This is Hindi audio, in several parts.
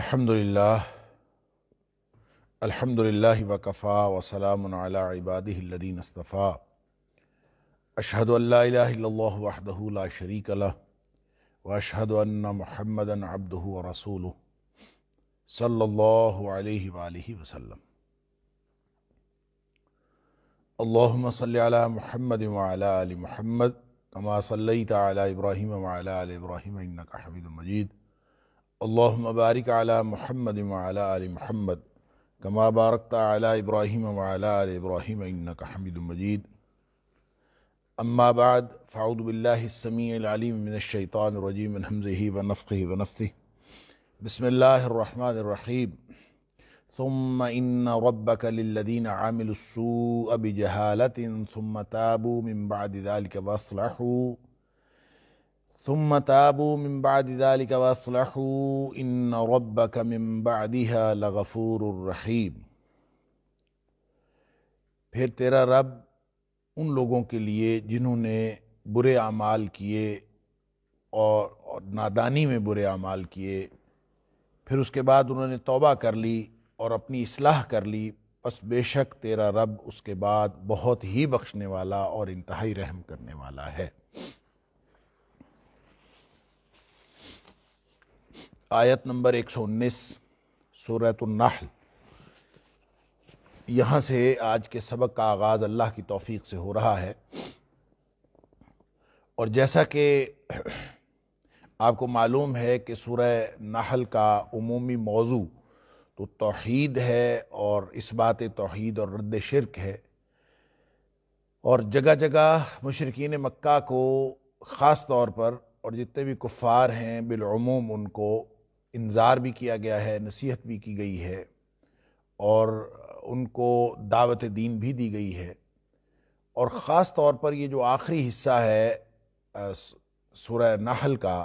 الحمد لله الحمد لله وكفى وسلام على عباده الذين اصطفى أشهد أن لا إله إلا الله وحده لا شريك له وأشهد أن محمدا عبده ورسوله صلى الله عليه وآله وسلم اللهم صل على محمد وعلى آل محمد كما صليت على إبراهيم وعلى آل إبراهيم إنك حميد مجيد अल्लाम बारिक आला महमद आल महमद कमा बारकता आला इब्राहिम वाला आल इब्राहिम हमिद मजीद अम्माबाद फ़ाउदबिल्लासमीमिनशैतानरजीम हमज़ी वनफ़ी वनफ़ी बसमीम ثم إن ربك للذين عملوا السوء بجهالة ثم تابوا من بعد ذلك وأصلحوا ثم تابوا من بعد ذلك واصلحوا إن ربك من بعدها لغفور رحيم फिर तेरा रब उन लोगों के लिए जिन्होंने बुरे अमाल किए और, नादानी में बुरे अमाल किए फिर उसके बाद उन्होंने तौबा कर ली और अपनी इसलाह कर ली बस बेशक तेरा रब उसके बाद बहुत ही बख्शने वाला और इंतहाई रहम करने वाला है आयत नंबर 119 सूरत नाहल यहाँ से आज के सबक का आगाज़ अल्लाह की तौफीक से हो रहा है और जैसा कि आपको मालूम है कि सूर्य नाहल का अमूमी मौजू तो तोहद है और इस बात तोहद और रद्द शिरक है और जगह जगह मशरकिन मक्का को ख़ास तौर पर और जितने भी कुफ़ार हैं बिलूम उनको इंतज़ार भी किया गया है नसीहत भी की गई है और उनको दावत दीन भी दी गई है और ख़ास तौर पर ये जो आखिरी हिस्सा है सूर्य नाहल का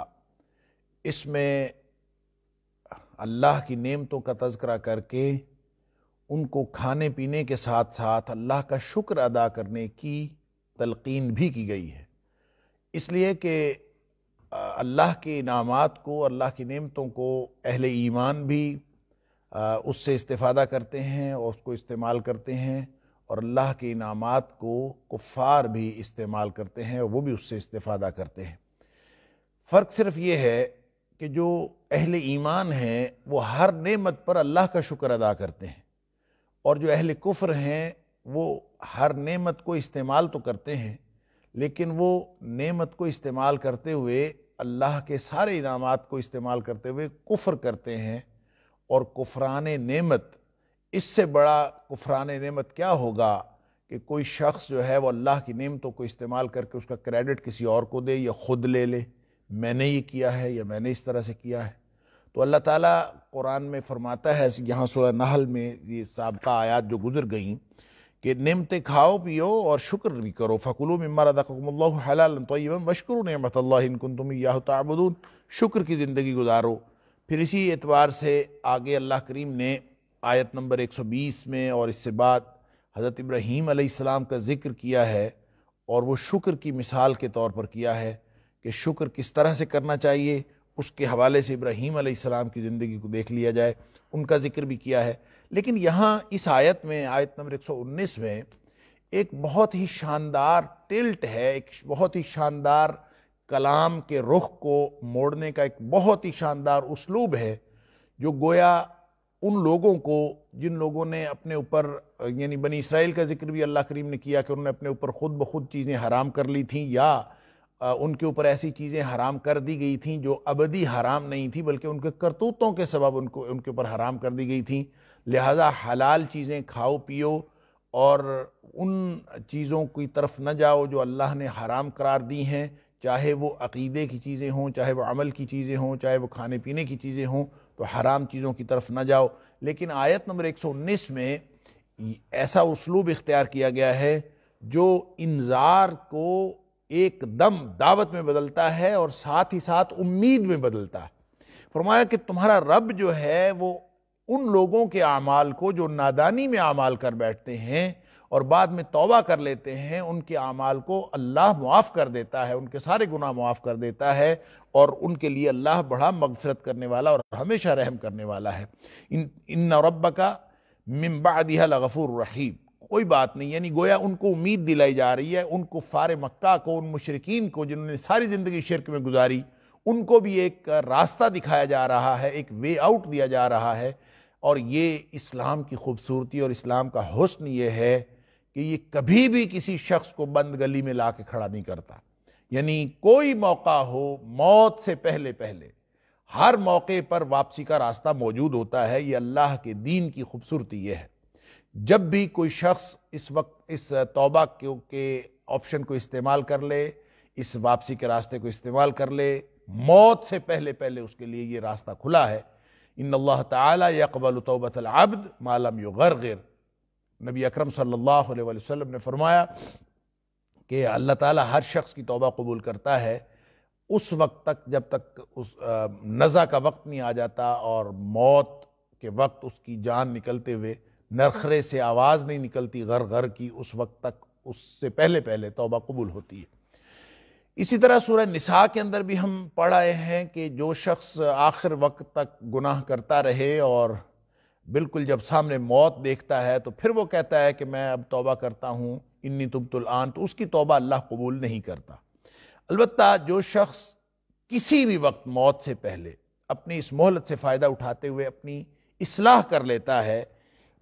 इसमें अल्लाह की नेमतों का तस्करा करके उनको खाने पीने के साथ साथ अल्लाह का शुक्र अदा करने की तलकीन भी की गई है इसलिए कि अल्लाह के इनामात को अल्लाह की नेमतों को अहल ईमान भी उससे इस्तेफादा करते हैं और उसको इस्तेमाल करते हैं और अल्लाह के इनामात को कुफ़ार भी इस्तेमाल करते हैं और वो भी उससे इस्तेफादा करते हैं फ़र्क सिर्फ ये है कि जो अहले ईमान हैं वो हर नेमत पर अल्लाह का शुक्र अदा करते हैं और जो अहल कुफ़्र हैं वो हर नेमत को इस्तेमाल तो करते हैं लेकिन वो नेमत को इस्तेमाल करते हुए अल्लाह के सारे इनाम को इस्तेमाल करते हुए कुफ्र करते हैं और कुफरान नेमत इससे बड़ा कुफरान नेमत क्या होगा कि कोई शख्स जो है वो अल्लाह की नेमतों को इस्तेमाल करके उसका क्रेडिट किसी और को दे या ख़ुद ले ले मैंने ये किया है या मैंने इस तरह से किया है तो अल्लाह ताला कुरान में फरमाता है यहाँ सूरह नहल में ये सबका आयात जो गुजर गई कि नमते खाओ पियो और शुक्र भी करो फ़कुलू मम्मा रदाकमल्लाल नमत इनकुन तुम शुक्र की ज़िंदगी गुजारो फिर इसी एतबार से आगे अल्लाह करीम ने आयत नंबर 120 में और इससे बाद हज़रत इब्राहीम आसमाम का ज़िक्र किया है और वो शुक्र की मिसाल के तौर पर किया है कि शुक्र किस तरह से करना चाहिए उसके हवाले से इब्राहीम आसमाम की ज़िंदगी को देख लिया जाए उनका ज़िक्र भी किया है लेकिन यहाँ इस आयत में आयत नंबर 119 में एक बहुत ही शानदार टिल्ट है एक बहुत ही शानदार कलाम के रुख को मोड़ने का एक बहुत ही शानदार उसलूब है जो गोया उन लोगों को जिन लोगों ने अपने ऊपर यानी बनी इसराइल का जिक्र भी अल्लाह करीम ने किया कि उन्होंने अपने ऊपर ख़ुद ब खुद चीज़ें हराम कर ली थी या उनके ऊपर ऐसी चीज़ें हराम कर दी गई थी जो अबदी हराम नहीं थी बल्कि उनके करतूतों के सबब उनको उनके ऊपर हराम कर दी गई थी लिहाजा हलाल चीज़ें खाओ पियो और उन चीज़ों की तरफ न जाओ जो अल्लाह ने हराम करार दी हैं चाहे वो अकीदे की चीज़ें हों चाहे वो अमल की चीज़ें हों चाहे वो खाने पीने की चीज़ें हों तो हराम चीज़ों की तरफ ना जाओ लेकिन आयत नंबर 119 में ऐसा उसलूब इख्तियार किया गया है जो इंजार को एकदम दावत में बदलता है और साथ ही साथ उम्मीद में बदलता है फरमाया कि तुम्हारा रब जो है वो उन लोगों के अमाल को जो नादानी में अमाल कर बैठते हैं और बाद में तौबा कर लेते हैं उनके अमाल को अल्लाह मुआफ़ कर देता है उनके सारे गुनाह मुआफ़ कर देता है और उनके लिए अल्लाह बड़ा मगफरत करने वाला और हमेशा रहम करने वाला है इन इन रब का मिम्बादिया लगफूर रहीम कोई बात नहीं यानी गोया उनको उम्मीद दिलाई जा रही है उनको फार मक्का को उन मुशरकिन को जिन्होंने सारी ज़िंदगी शिरक में गुजारी उनको भी एक रास्ता दिखाया जा रहा है एक वे आउट दिया जा रहा है और ये इस्लाम की खूबसूरती और इस्लाम का हुस्न ये है कि ये कभी भी किसी शख्स को बंद गली में ला के खड़ा नहीं करता यानी कोई मौका हो मौत से पहले पहले हर मौके पर वापसी का रास्ता मौजूद होता है ये अल्लाह के दीन की खूबसूरती ये है जब भी कोई शख्स इस वक्त इस तौबा के ऑप्शन को इस्तेमाल कर ले इस वापसी के रास्ते को इस्तेमाल कर ले मौत से पहले पहले उसके लिए ये रास्ता खुला है इन अल्लाह तकबल तोबतलब्द मालम युगर नबी अकरम सल्लल्लाहु अलैहि वसल्लम ने फरमाया कि अल्लाह ताला हर शख्स की तोबा कबूल करता है उस वक्त तक जब तक उस नज़ा का वक्त नहीं आ जाता और मौत के वक्त उसकी जान निकलते हुए नरखरे से आवाज़ नहीं निकलती घर घर की उस वक्त तक उससे पहले पहले तोबा कबूल होती है इसी तरह सूर निसा के अंदर भी हम पढ़ आए हैं कि जो शख्स आखिर वक्त तक गुनाह करता रहे और बिल्कुल जब सामने मौत देखता है तो फिर वो कहता है कि मैं अब तोबा करता हूँ इन्नी तुबतुलआन तो उसकी तौबा अल्लाह कबूल नहीं करता अलबत् जो शख्स किसी भी वक्त मौत से पहले अपनी इस मोहलत से फ़ायदा उठाते हुए अपनी इसलाह कर लेता है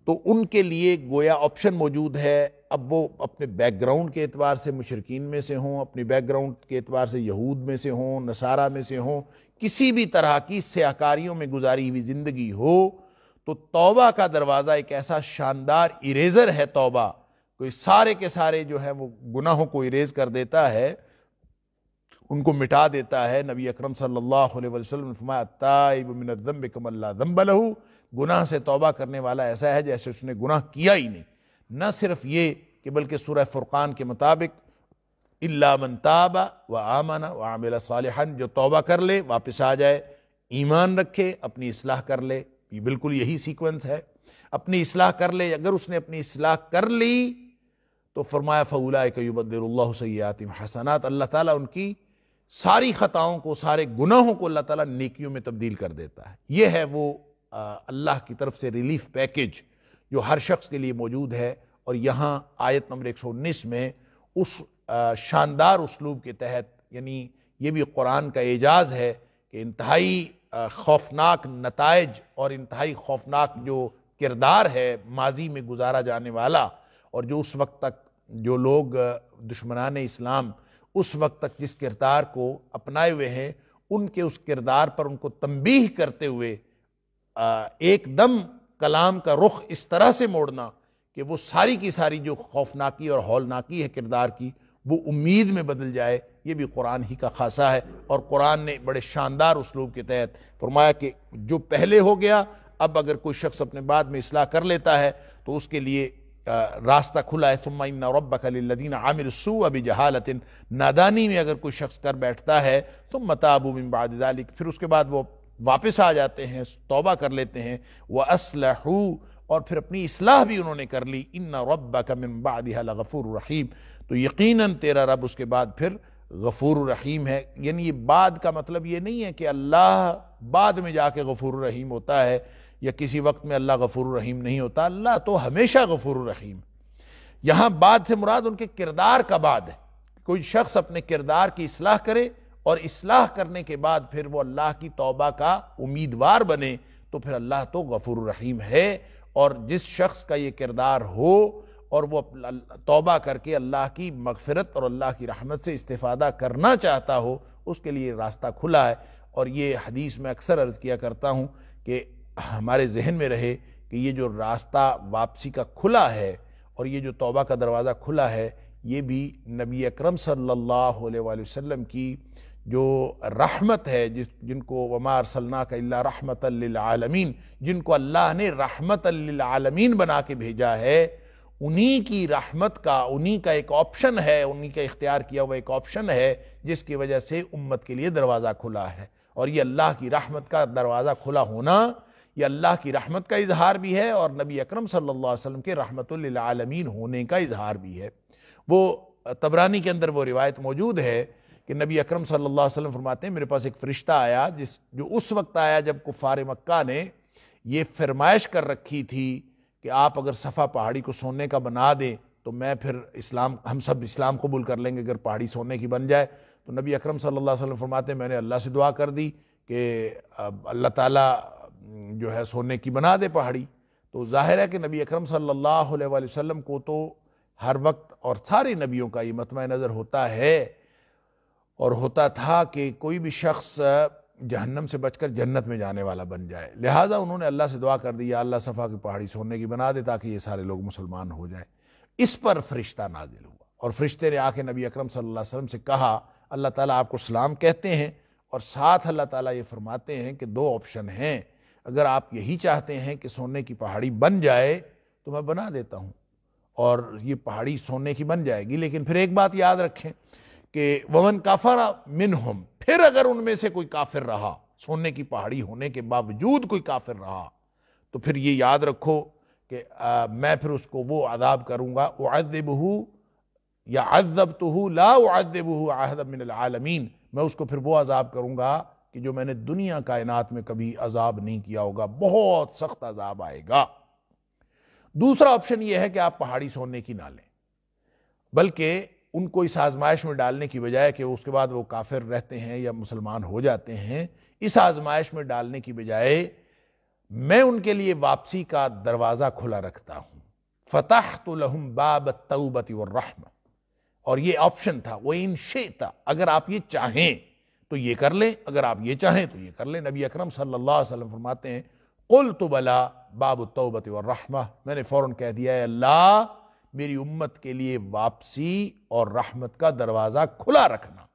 तो उनके लिए गोया ऑप्शन मौजूद है अब वो अपने बैकग्राउंड के एतबार से मशरकिन में से हों अपने बैकग्राउंड के एतबार से यहूद में से हों नसारा में से हों किसी भी तरह की सहकारियों में गुजारी हुई ज़िंदगी हो तो तौबा का दरवाज़ा एक ऐसा शानदार इरेज़र है तौबा कोई सारे के सारे जो है वो गुनाहों को इरेज कर देता है उनको मिटा देता है नबी अक्रम सल्ला वसलम वसल्लम फरमाया ताइब गुनाह से तौबा करने वाला ऐसा है जैसे उसने गुनाह किया ही नहीं न सिर्फ ये कि बल्कि सूर्य फुरक़ान के मुताबिक इलामन ताबा व आमना व आमिल सालहन जो तौबा कर ले वापस आ जाए ईमान रखे अपनी असलाह कर ले ये बिल्कुल यही सीक्वेंस है अपनी असलाह कर ले अगर उसने अपनी असलाह कर ली तो फरमाया फ़ौला कयूबद्ला सयातिम हसनात अल्लाह ताला उनकी सारी ख़ताओं को सारे गुनाहों को अल्लाह ताला नेकियों में तब्दील कर देता है ये है वो अल्लाह की तरफ से रिलीफ पैकेज जो हर शख्स के लिए मौजूद है और यहाँ आयत नंबर 119 में उस शानदार उसलूब के तहत यानी ये भी कुरान का एजाज़ है कि इंतहाई खौफनाक नतज और इंतहाई खौफनाक जो किरदार है माजी में गुजारा जाने वाला और जो उस वक्त तक जो लोग दुश्मनान इस्लाम उस वक्त तक जिस किरदार को अपनाए हुए हैं उनके उस किरदार पर उनको तंबीह करते हुए एकदम कलाम का रुख इस तरह से मोड़ना कि वो सारी की सारी जो खौफनाकी और हौलनाकी है किरदार की वो उम्मीद में बदल जाए ये भी कुरान ही का खासा है और कुरान ने बड़े शानदार उसलूब के तहत फरमाया कि जो पहले हो गया अब अगर कोई शख्स अपने बाद में असलाह कर लेता है तो उसके लिए रास्ता खुला है सुमाइन रबीन आमिर सू अभी जहालतिन नादानी में अगर कोई शख्स कर बैठता है तो मताबू मिन बाद फिर उसके बाद वो वापस आ जाते हैं तोबा कर लेते हैं वह असलहू और फिर अपनी इसलाह भी उन्होंने कर ली इन रब्बा कमिन गफ़ूर रहीम तो यकीनन तेरा रब उसके बाद फिर गफ़ूर रहीम है यानी ये बाद का मतलब ये नहीं है कि अल्लाह बाद में जाके गफ़ूर रहीम होता है या किसी वक्त में अल्लाह गफ़ूर रहीम नहीं होता अल्लाह तो हमेशा गफ़ूर रहीम यहाँ बाद से मुराद उनके किरदार का बाद है कोई शख्स अपने किरदार की असलाह करे और इसलाह करने के बाद फिर वो अल्लाह की तौबा का उम्मीदवार बने तो फिर अल्लाह तो गफुर रहीम है और जिस शख्स का ये किरदार हो और वो तौबा करके अल्लाह की मगफरत और अल्लाह की रहमत से इस्तादा करना चाहता हो उसके लिए रास्ता खुला है और ये हदीस में अक्सर अर्ज़ किया करता हूँ कि हमारे जहन में रहे कि ये जो रास्ता वापसी का खुला है और ये जो तौबा का दरवाज़ा खुला है ये भी नबी अकरम सल्लल्लाहु अलैहि वसल्लम की जो रहमत है जिस जिनको वमा अरसलना का अल्ला रहमत आलमीन जिनको अल्लाह ने रहमत आलमीन बना के भेजा है उन्हीं की रहमत का उन्हीं का एक ऑप्शन है उन्हीं का इख्तियार किया हुआ एक ऑप्शन है जिसकी वजह से उम्मत के लिए दरवाज़ा खुला है और ये अल्लाह की रहमत का दरवाज़ा खुला होना ये अल्लाह की रहमत का इजहार भी है और नबी अकरम सल्लल्लाहु अलैहि वसल्लम के रहमत आलमीन होने का इजहार भी है वो तबरानी के अंदर वो रिवायत मौजूद है कि नबी अकरम सल्लल्लाहु अलैहि वसल्लम फरमाते हैं मेरे पास एक फ़रिश्ता आया जिस जो उस वक्त आया जब कुफार मक्का ने ये फरमाइश कर रखी थी कि आप अगर सफ़ा पहाड़ी को सोने का बना दें तो मैं फिर इस्लाम हम सब इस्लाम कबूल कर लेंगे अगर पहाड़ी सोने की बन जाए तो नबी अकरम सल्लल्लाहु अलैहि वसल्लम फरमाते हैं मैंने अल्लाह से दुआ कर दी कि अल्लाह ताला जो है सोने की बना दे पहाड़ी तो जाहिर है कि नबी अकरम सल्लल्लाहु अलैहि वसल्लम को तो हर वक्त और सारे नबियों का ये मतम नज़र होता है और होता था कि कोई भी शख्स जहन्नम से बचकर जन्नत में जाने वाला बन जाए लिहाजा उन्होंने अल्लाह से दुआ कर दी या अल्लाह सफ़ा की पहाड़ी सोने की बना दे ताकि ये सारे लोग मुसलमान हो जाए इस पर फरिश्ता नाजिल हुआ और फरिश्ते ने आके नबी अकरम सल्लल्लाहु अलैहि वसल्लम से कहा अल्लाह ताला आपको सलाम कहते हैं और साथ अल्लाह ताला ये फरमाते हैं कि दो ऑप्शन हैं अगर आप यही चाहते हैं कि सोने की पहाड़ी बन जाए तो मैं बना देता हूँ और ये पहाड़ी सोने की बन जाएगी लेकिन फिर एक बात याद रखें कि वमन काफर मिन हम फिर अगर उनमें से कोई काफिर रहा सोने की पहाड़ी होने के बावजूद कोई काफिर रहा तो फिर ये याद रखो कि मैं फिर उसको वो आदाब करूँगा उदबहू या अजब तो हूँ ला उदबहू मिन आलमीन मैं उसको फिर वो अजाब करूँगा कि जो मैंने दुनिया कायनात में कभी अजाब नहीं किया होगा बहुत सख्त अजाब आएगा दूसरा ऑप्शन यह है कि आप पहाड़ी सोने की ना लें बल्कि उनको इस आजमाइश में डालने की बजाय कि उसके बाद वो काफिर रहते हैं या मुसलमान हो जाते हैं इस आजमाइश में डालने की बजाय मैं उनके लिए वापसी का दरवाज़ा खुला रखता हूँ फ़तह तो लहम बाब तऊबत रहम और ये ऑप्शन था वो इन शेता अगर आप ये चाहें तो ये कर लें अगर आप ये चाहें तो ये कर लें नबी अकरम सल्लल्लाहु अलैहि वसल्लम फरमाते हैं कुल तो बला बाब तौबत रहमा मैंने फ़ौर कह दिया है अल्लाह मेरी उम्मत के लिए वापसी और रहमत का दरवाज़ा खुला रखना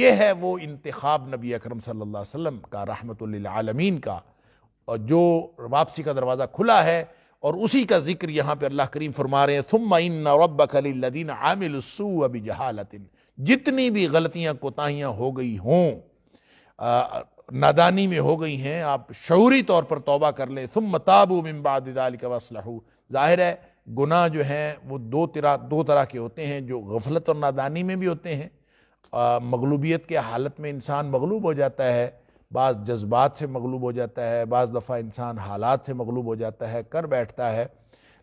यह है वो इंतखब नबी अकरम सल्लल्लाहु अलैहि वसल्लम का रहमतुल्लिलामीन का और जो वापसी का दरवाज़ा खुला है और उसी का जिक्र यहाँ पे अल्लाह करीम फरमा रहे हैं सुम इन रबीन आमिलसू अबी जहालतिन जितनी भी गलतियाँ कोताहियाँ हो गई हों नादानी में हो गई हैं आप शौरी तौर पर तौबा कर लें सुम ताबू मिम्बादाल का वसलहू जाहिर है गुनाह जो हैं वो दो तरह दो तरह के होते हैं जो गफलत और नादानी में भी होते हैं मगलूबियत के हालत में इंसान मगलूब हो जाता है बाज़ जज्बात से मगलूब हो जाता है बाज़ दफ़ा इंसान हालात से मगलूब हो जाता है कर बैठता है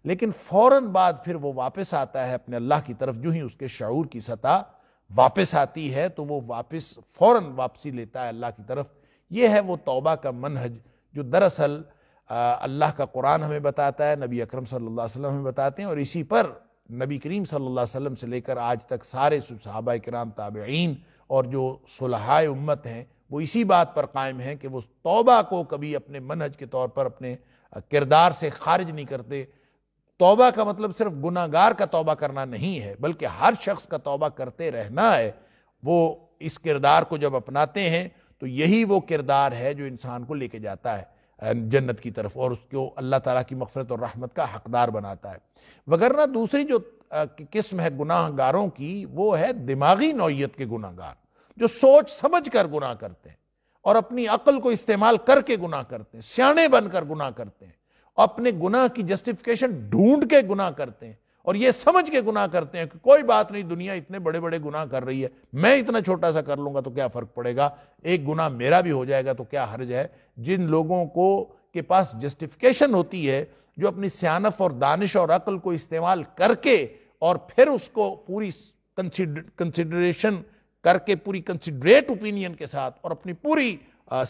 लेकिन फ़ौर बाद फिर वो वापस आता है अपने अल्लाह की तरफ जो ही उसके शूर की सतह वापस आती है तो वो वापस फ़ौर वापसी लेता है अल्लाह की तरफ ये है वो तोबा का मनहज जो दरअसल अल्लाह का कुरान हमें बताता है नबी अकरम सल्लल्लाहु अलैहि वसल्लम हमें बताते हैं और इसी पर नबी करीम सल्लल्लाहु अलैहि वसल्लम से लेकर आज तक सारे सहाबा कराम ताबेन और जो सुलहाय उम्मत हैं वो इसी बात पर कायम हैं कि वो तौबा को कभी अपने मनहज के तौर पर अपने किरदार से खारिज नहीं करते तौबा का मतलब सिर्फ गुनागार का तौबा करना नहीं है बल्कि हर शख्स का तौबा करते रहना है वो इस किरदार को जब अपनाते हैं तो यही वो किरदार है जो इंसान को लेके जाता है जन्नत की तरफ और उसको अल्लाह ताला की मफरत और रहमत का हकदार बनाता है वगरना दूसरी जो किस्म है गुनाहगारों की वो है दिमागी नौीयत के गुनाहगार जो सोच समझ कर गुनाह करते हैं और अपनी अकल को इस्तेमाल करके गुनाह करते हैं सियाने बनकर गुनाह करते हैं अपने गुनाह की जस्टिफिकेशन ढूंढ के गुनाह करते हैं और ये समझ के गुनाह करते हैं कि कोई बात नहीं दुनिया इतने बड़े बड़े गुनाह कर रही है मैं इतना छोटा सा कर लूंगा तो क्या फर्क पड़ेगा एक गुनाह मेरा भी हो जाएगा तो क्या हर्ज है जिन लोगों को के पास जस्टिफिकेशन होती है जो अपनी सियानफ और दानिश और अकल को इस्तेमाल करके और फिर उसको पूरी कंसिडरेशन करके पूरी कंसिडरेट ओपिनियन के साथ और अपनी पूरी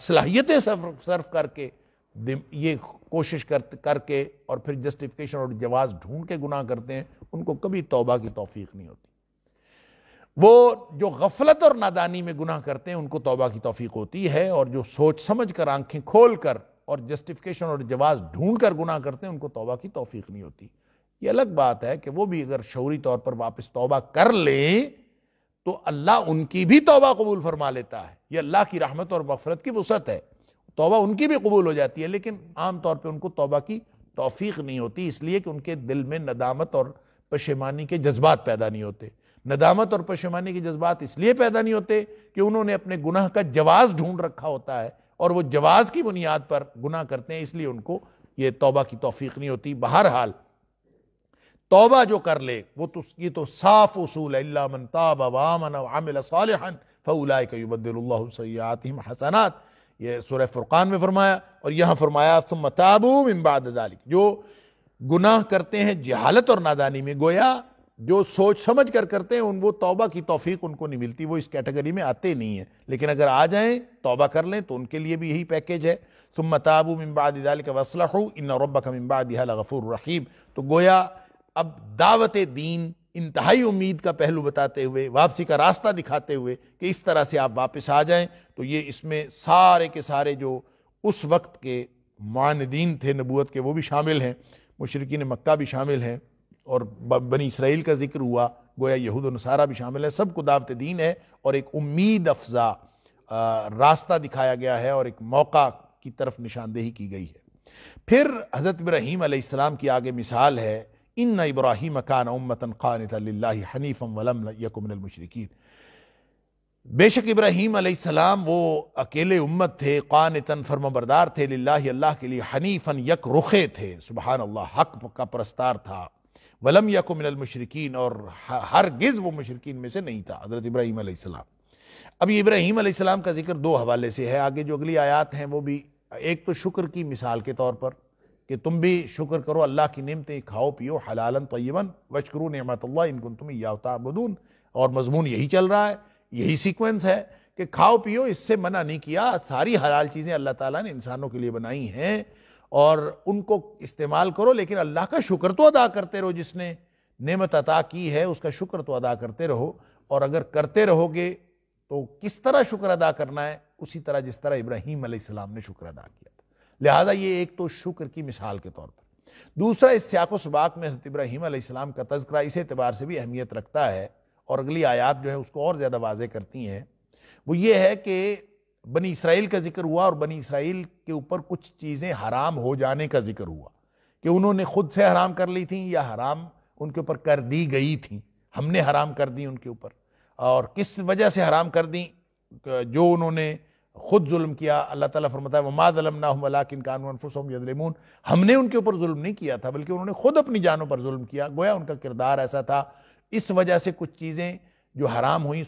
सलाहियतें सर्व सर्व करके ये कोशिश कर करके और फिर जस्टिफिकेशन और जवाब ढूंढ के गुनाह करते हैं उनको कभी तौबा की तोफीक नहीं होती वो जो गफलत और नादानी में गुनाह करते हैं उनको तौबा की तोफीक होती है और जो सोच समझ कर आंखें खोल कर और जस्टिफिकेशन और जवाब ढूंढ कर गुनाह करते हैं उनको तौबा की तोफीक नहीं होती ये अलग बात है कि वो भी अगर शौरी तौर पर वापस तौबा कर लें तो अल्लाह उनकी भी तौबा कबूल फरमा लेता है ये अल्लाह की रहमत और मफरत की वसत है तोबा उनकी भी कबूल हो जाती है लेकिन आमतौर पर उनको तोबा की तोफ़ी नहीं होती इसलिए कि उनके दिल में नदामत और पशेमानी के जज्बात पैदा नहीं होते नदामत और पशेमानी के जज्बात इसलिए पैदा नहीं होते कि उन्होंने अपने गुनाह का जवाज़ ढूंढ रखा होता है और वो जवाज की बुनियाद पर गुनाह करते हैं इसलिए उनको ये तोबा की तोफ़ीक नहीं होती बहरहाल तोबा जो कर ले वो तो ये तो साफ उसूल है मन ताब वामन वामिल फ़ौलाए कयुबद्दिल्लाहु सय्यातिहिम हसनात ये सूर्य फुरक़ान में फरमाया और यहाँ फरमाया तुम ताबू इम्बाद दालिक जो गुनाह करते हैं जहालत और नादानी में गोया जो सोच समझ कर करते हैं उन वो तौबा की तोफ़ीक उनको नहीं मिलती वो इस कैटेगरी में आते नहीं है लेकिन अगर आ जाए तौबा कर लें तो उनके लिए भी यही पैकेज है तुम ताबू इम्बाद दालिक वसलह इन रब का इम्बाद गफ़ूर रहीम तो गोया अब दावत दीन इंतहाई उम्मीद का पहलू बताते हुए वापसी का रास्ता दिखाते हुए कि इस तरह से आप वापस आ जाएं तो ये इसमें सारे के सारे जो उस वक्त के मानदीन थे नबूत के वो भी शामिल हैं मशरकिन मक्का भी शामिल हैं और बनी इसराइल का जिक्र हुआ गोया यहूद नसारा भी शामिल है सब को दावत दीन है और एक उम्मीद अफजा रास्ता दिखाया गया है और एक मौका की तरफ निशानदेही की गई है फिर हज़रत इब्राहीम आसमाम की आगे मिसाल है इन इब्राहिम कान उम्मतन क़ान हनीफ़म वलम यकुमिन मुशरकिन बेशक इब्राहिम अलैहिस्सलाम वो अकेले उम्मत थे क़ान तन थे लाला अल्लाह के लिए हनीफन यक रुखे थे सुबहान अल्लाह हक का परस्तार था वलम यकुमिन मुशरकिन और गिज वो मुशरकिन में से नहीं था हज़रत इब्राहिम अलैहिस्सलाम अब ये इब्राहिम अलैहिस्सलाम का जिक्र दो हवाले से है आगे जो अगली आयात हैं वो भी एक तो शुक्र की मिसाल के तौर पर कि तुम भी शुक्र करो अल्लाह की निमतें खाओ पियो हलालन तयबन वशकरू नमतल्ला इनकुन तुम याताबदून और मजमून यही चल रहा है यही सीक्वेंस है कि खाओ पियो इससे मना नहीं किया सारी हलाल चीज़ें अल्लाह ताला ने इंसानों के लिए बनाई हैं और उनको इस्तेमाल करो लेकिन अल्लाह का शुक्र तो अदा करते रहो जिसने नेमत अता की है उसका शुक्र तो अदा करते रहो और अगर करते रहोगे तो किस तरह शुक्र अदा करना है उसी तरह जिस तरह इब्राहीम ने शुक्र अदा किया लिहाजा ये एक तो शुक्र की मिसाल के तौर पर दूसरा इस सियाको सबाक में हजरत इब्राहिम का तस्करा इस एतबार से भी अहमियत रखता है और अगली आयात जो है उसको और ज़्यादा वाज़ करती हैं वो ये है कि बनी इसराइल का जिक्र हुआ और बनी इसराइल के ऊपर कुछ चीज़ें हराम हो जाने का जिक्र हुआ कि उन्होंने खुद से हराम कर ली थी या हराम उनके ऊपर कर दी गई थी हमने हराम कर दी उनके ऊपर और किस वजह से हराम कर दी जो उन्होंने खुद जुल्म किया अल्लाह ताला फरमाता है वमा ज़लमना किन कानून कानूनफुसम यदलमून हमने उनके ऊपर जुल्म नहीं किया था बल्कि उन्होंने खुद अपनी जानों पर जुल्म किया गोया उनका किरदार ऐसा था इस वजह से कुछ चीज़ें जो हराम हुई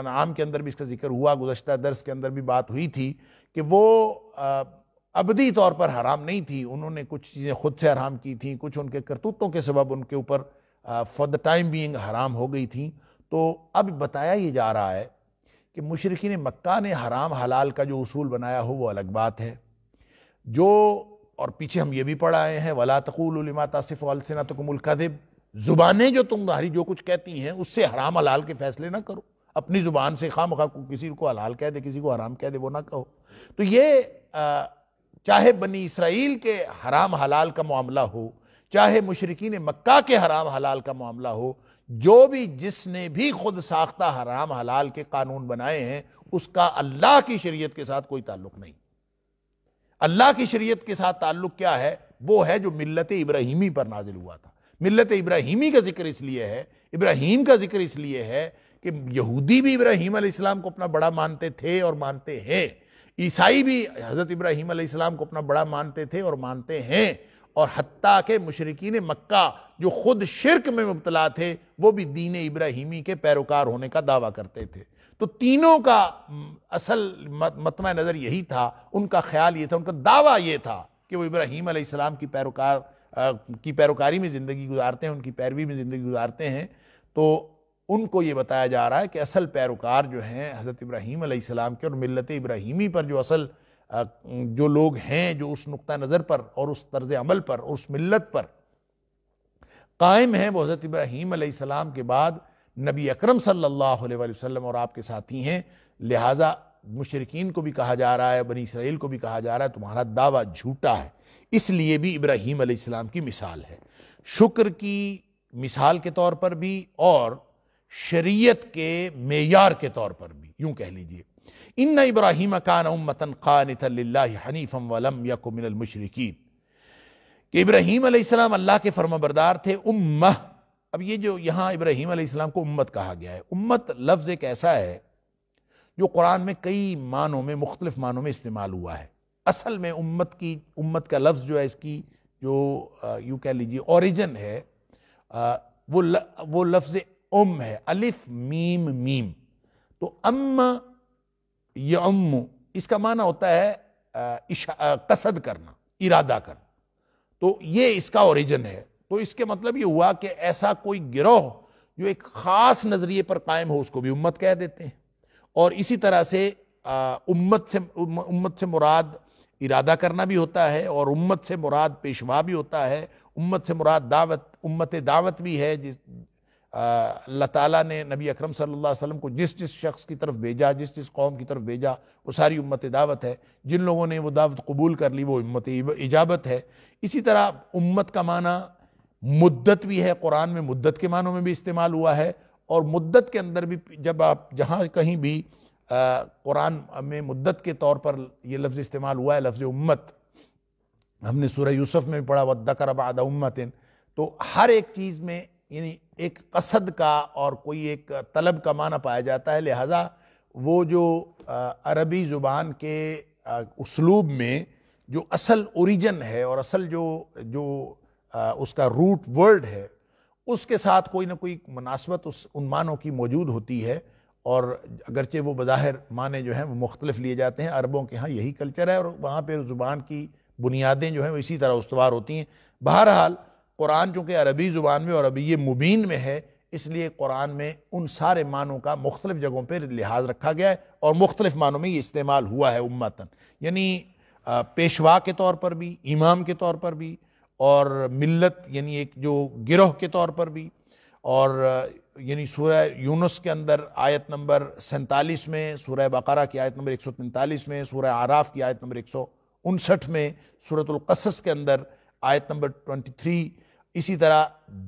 आम के अंदर भी इसका जिक्र हुआ गुजशत दर्स के अंदर भी बात हुई थी कि वो अबदी तौर पर हराम नहीं थी उन्होंने कुछ चीज़ें खुद से हराम की थी कुछ उनके करतूतों के सबब उनके ऊपर फॉर द टाइम बीइंग हराम हो गई थी तो अब बताया ये जा रहा है कि मुशरकिन मक्का ने हराम हलाल का जो उसूल बनाया हो वो अलग बात है जो और पीछे हम ये भी पढ़ आए हैं वला तकुलमा तासिफ़ अलसना तकमुल्कदिब ज़ुबानें जो तुम्हारी जो कुछ कहती हैं उससे हराम हलाल के फैसले ना करो अपनी ज़ुबान से खाम खा किसी को हलाल कह दे किसी को हराम कह दे वो ना कहो तो ये आ, चाहे बनी इसराइल के हराम हलाल का मामला हो चाहे मुशरकिन मक्का के हराम हलाल का मामला हो जो भी जिसने भी खुद साख्ता हराम हलाल के कानून बनाए हैं उसका अल्लाह की शरीयत के साथ कोई ताल्लुक नहीं अल्लाह की शरीयत के साथ ताल्लुक क्या है वो है जो मिलत इब्राहिमी पर नाजिल हुआ था मिलत इब्राहिमी का जिक्र इसलिए है इब्राहिम का जिक्र इसलिए है कि यहूदी भी इब्राहिम इस्लाम को अपना बड़ा मानते थे और मानते हैं ईसाई भी हज़रत इब्राहिम इस्लाम को अपना बड़ा मानते थे और मानते हैं और हत्ता के मशरकिन मक्का जो खुद शिरक में मुबतला थे वो भी दीन इब्राहिमी के पैरोकार होने का दावा करते थे तो तीनों का असल मतम नज़र यही था उनका ख्याल ये था उनका दावा ये था कि वो इब्राहिम आसमाम की पैरोकार की पैरोकारी में ज़िंदगी गुजारते हैं उनकी पैरवी में ज़िंदगी गुजारते हैं तो उनको ये बताया जा रहा है कि असल पैरोकार जो हैं हज़रत इब्राहिम के और मिलत इब्राहिमी पर जो असल जो लोग हैं जो उस नुक़ नज़र पर और उस तर्ज अमल पर उस मिलत पर कायम हैं वो हज़रत इब्राहीम सलाम के बाद नबी अकरम सल्लल्लाहु अलैहि वसल्लम और आपके साथी हैं लिहाजा मुशरकिन को भी कहा जा रहा है बनी इसराइल को भी कहा जा रहा है तुम्हारा दावा झूठा है इसलिए भी इब्राहीम सलाम की मिसाल है शुक्र की मिसाल के तौर पर भी और शरीयत के मैार के तौर पर भी यूं कह लीजिए इन इब्राहिम कान उम्मतन क़ानत हनीफ़म वलम यकुमिन मुशरकिन कि इब्राहिम अलैहिस्सलाम अल्लाह के फर्माबरदार थे उम्म अब ये जो यहाँ इब्राहिम अलैहिस्सलाम को उम्मत कहा गया है उम्मत लफ्ज़ एक ऐसा है जो कुरान में कई मानों में मुख्तलिफ मानों में इस्तेमाल हुआ है असल में उम्मत की उम्मत का लफ्ज़ जो है इसकी जो यूँ कह लीजिए ओरिजन है आ, वो ल, वो लफ्ज़ उम है अलिफ मीम मीम तो अम्मा यम्मू इसका माना होता है कसद करना इरादा करना तो ये इसका ओरिजिन है तो इसके मतलब ये हुआ कि ऐसा कोई गिरोह जो एक ख़ास नज़रिए पर कायम हो उसको भी उम्मत कह देते हैं और इसी तरह से उम्मत से उम्मत से मुराद इरादा करना भी होता है और उम्मत से मुराद पेशवा भी होता है उम्मत से मुराद दावत उम्मत दावत भी है जिस अल्लाह ताला ने नबी अकरम सल्लल्लाहु अलैहि वसल्लम को जिस जिस शख्स की तरफ भेजा जिस जिस कौम की तरफ भेजा वो सारी उम्मत दावत है जिन लोगों ने वो दावत कबूल कर ली वो उम्मत इजाबत है इसी तरह उम्मत का माना मुद्दत भी है कुरान में मुद्दत के मानों में भी इस्तेमाल हुआ है और मुद्दत के अंदर भी जब आप जहाँ कहीं भी कुरान में मुद्दत के तौर पर यह लफ्ज़ इस्तेमाल हुआ है लफ्ज़ उम्मत हमने सूर्य यूसुफ में भी पढ़ा वद्दा कर उम्मतिन तो हर एक चीज़ में यानी एक कसद का और कोई एक तलब का माना पाया जाता है लिहाजा वो जो अरबी ज़ुबान के उसलूब में जो असल ओरिजन है और असल जो जो उसका रूट वर्ड है उसके साथ कोई ना कोई मुनासबत उस उन मानों की मौजूद होती है और अगरचे वो बज़ाहिर माने जो हैं वो मुख्तलिफ लिए जाते हैं अरबों के यहाँ यही कल्चर है और वहाँ पर ज़ुबान की बुनियादें जो हैं वो इसी तरह उसवार होती हैं बहरहाल कुरान चूँकि अरबी ज़ुबान में और अरबी मुबीन में है इसलिए कुरान में उन सारे मानों का मुख्तलिफ़ जगहों पर लिहाज रखा गया है और मुख्तलिफ़ मानों में ये इस्तेमाल हुआ है उम्मतन यानी पेशवा के तौर पर भी इमाम के तौर पर भी और मिलत यानी एक जो गिरोह के तौर पर भी और यानी सूरह यूनुस के अंदर आयत नंबर सैंतालीस में सूरह बकरा की आयत नंबर एक सौ तैंतालीस में सूरह आराफ की आयत नंबर एक सौ उनसठ में सूरतुल्कसस के अंदर आयत नंबर ट्वेंटी थ्री इसी तरह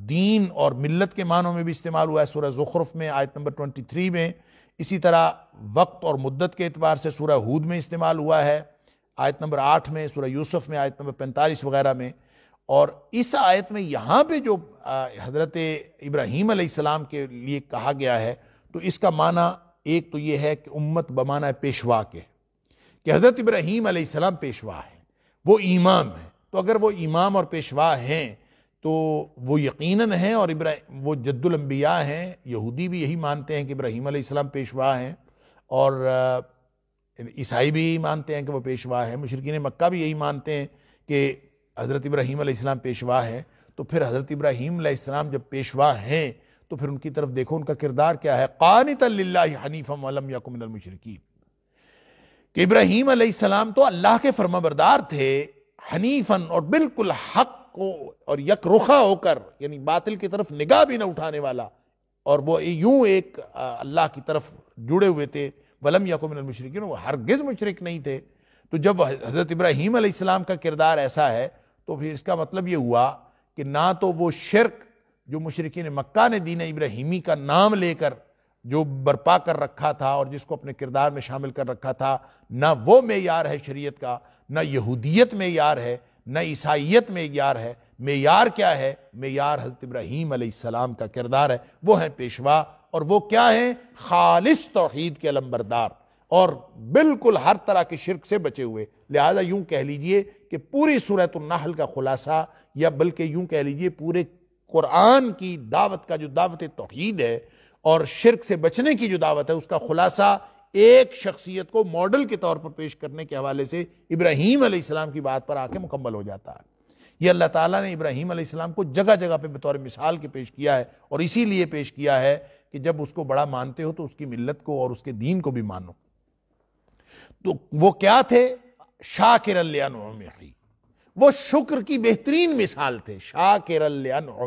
दीन और मिलत के मानों में भी इस्तेमाल हुआ है सूर्य ज़ुखरफ में आयत नंबर ट्वेंटी थ्री में इसी तरह वक्त और मुद्दत के अतबार से सूर्य हूद में इस्तेमाल हुआ है आयत नंबर आठ में सूर्य यूसुफ में आयत नंबर पैंतालीस वगैरह में और इस आयत में यहाँ पर जो हज़रत इब्राहीम आसमाम के लिए कहा गया है तो इसका माना एक तो ये है कि उम्मत बमाना पेशवा के कि हज़रत इब्राहीम आसमाम पेशवा है वो इमाम है तो अगर वो इमाम और पेशवा हैं तो वो यकीनन है और इब्राहिम वो जद्दुलम्बिया हैं यहूदी भी यही मानते हैं कि इब्राहिम आसमाम पेशवा हैं और ईसाई भी यही मानते हैं कि वो पेशवा है मुशरकिन मक्का भी यही मानते हैं कि हज़रत इब्राहिम आसमाम पेशवा है तो फिर हज़रत इब्राहिम आसमाम जब पेशवा हैं तो फिर उनकी तरफ देखो उनका किरदार क्या है कानित हनीफ़म वलम यकुमशरकी कि इब्राहिम तो अल्लाह के फर्माबरदार थे हनीफन और बिल्कुल हक को और यक रुखा होकर यानी बातिल की तरफ निगाह भी ना उठाने वाला और वो यूं एक अल्लाह की तरफ जुड़े हुए थे वलम यकुमिन मशरकिन वो हरगिज़ मशरक नहीं थे तो जब हज़रत इब्राहीम आसमाम का किरदार ऐसा है तो फिर इसका मतलब ये हुआ कि ना तो वो शिरक जो मशरकिन मक्का ने दीन इब्राहिमी का नाम लेकर जो बर्पा कर रखा था और जिसको अपने किरदार में शामिल कर रखा था ना वो मैार है शरीयत का ना यहूदियत मेयार है न ईसाइत यार है मेयार क्या है मेयार हजरत इब्राहीम सलाम का किरदार है वो है पेशवा और वो क्या है खालिश तोहद के लंबरदार और बिल्कुल हर तरह के शिरक से बचे हुए लिहाजा यूं कह लीजिए कि पूरी सूरत नाहल का खुलासा या बल्कि यूं कह लीजिए पूरे कुरान की दावत का जो दावत तोहद है और शिरक से बचने की जो दावत है उसका खुलासा एक शख्सियत को मॉडल के तौर पर पेश करने के हवाले से इब्राहिम आसमाम की बात पर आके मुकम्मल हो जाता है ये अल्लाह ताला ने इब्राहिम आसमाम को जगह जगह पे बतौर मिसाल के पेश किया है और इसीलिए पेश किया है कि जब उसको बड़ा मानते हो तो उसकी मिल्लत को और उसके दीन को भी मानो तो वो क्या थे शाकिर ही वो शुक्र की बेहतरीन मिसाल थे शाकिर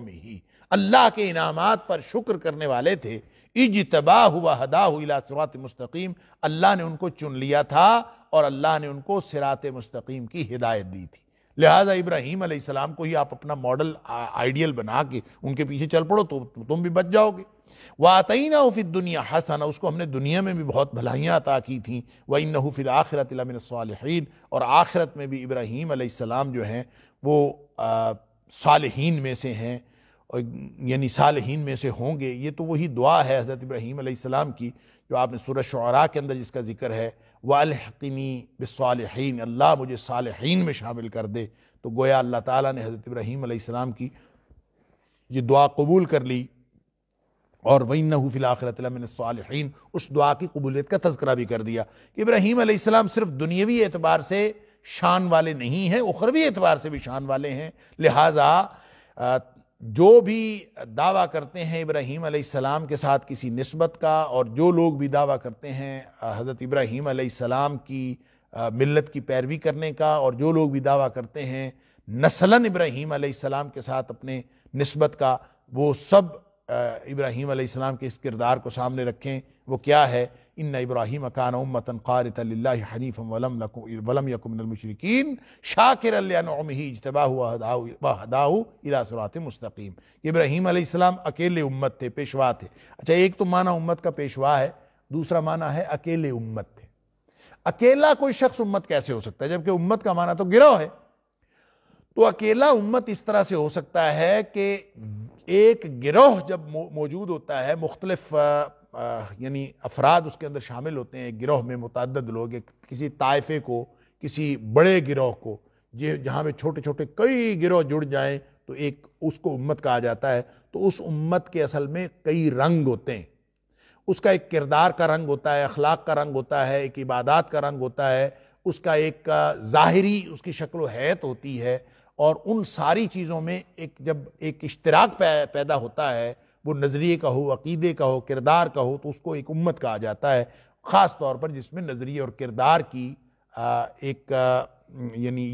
ही अल्लाह के इनामात पर शुक्र करने वाले थे इज तबाह हुआ हदा हुआ सिरात मुस्तकीम अल्लाह ने उनको चुन लिया था और अल्लाह ने उनको सिरात मुस्तकीम की हिदायत दी थी लिहाजा इब्राहीम को ही आप अपना मॉडल आइडियल बना के उनके पीछे चल पड़ो तो तुम भी बच जाओगे वातई ना फिर दुनिया हसन उसको हमने दुनिया में भी बहुत भलाइयाँ अता की थी व नहू फिर आखिरत सालहीन और आखिरत में भी इब्राहीम जो हैं वो सालहीन में से हैं यानी सालहीन में से होंगे ये तो वही दुआ है हज़रत इब्राहीम की जो आपने सूरज शुरा के अंदर जिसका जिक्र है वालहकिनी बसालहीन अल्लाह मुझे सालहीन में शामिल कर दे तो गोया अल्लाह ताला ने हज़रत इब्राहीम की ये दुआ कबूल कर ली और वही नहू फ़िलाखरतमिनसालहीन उस दुआ की कबूलियत का तस्करा भी कर दिया कि इब्राहीम सिर्फ दुनियावी एतबार से शान वाले नहीं हैं उखरवी एतबार से भी शान वाले हैं लिहाजा जो भी दावा करते हैं इब्राहीम सलाम के साथ किसी नस्बत का और जो लोग भी दावा करते हैं हज़रत इब्राहीम सलाम की मिलत की पैरवी करने का और जो लोग भी दावा करते हैं नसलन इब्राहीम सलाम के साथ अपने नस्बत का वो सब इब्राहीम सलाम के इस किरदार को सामने रखें वो क्या है इन इब्राहिम कान उम्मतन क़ारत हनीफ़म वलम वलम यकुमिनमशरकिन शाकिर इजतबाहदाऊ इलासरात मुस्तकीम इब्राहिम आसमाम अकेले उम्मत थे पेशवा थे अच्छा एक तो माना उम्मत का पेशवा है दूसरा माना है अकेले उम्मत थे अकेला कोई शख्स उम्मत कैसे हो सकता है जबकि उम्मत का माना तो गिरोह है तो अकेला उम्मत इस तरह से हो सकता है कि एक गिरोह जब मौजूद होता है मुख्तलिफ यानी अफराद उसके अंदर शामिल होते हैं गिरोह में मुतद लोग एक किसी तयफे को किसी बड़े गिरोह को जे जहाँ पर छोटे छोटे कई गिरोह जुड़ जाएं तो एक उसको उम्मत कहा जाता है तो उस उम्मत के असल में कई रंग होते हैं उसका एक किरदार का रंग होता है अखलाक का रंग होता है एक इबादत का रंग होता है उसका एक ज़ाहरी उसकी शक्ल हैत होती है और उन सारी चीज़ों में एक जब एक इश्तराक पैदा होता है वो नज़रिए का हो अकीदे का हो किरदार का हो तो उसको एक उम्मत कहा जाता है ख़ास तौर पर जिसमें नज़रिए और किरदार की आ, एक यानी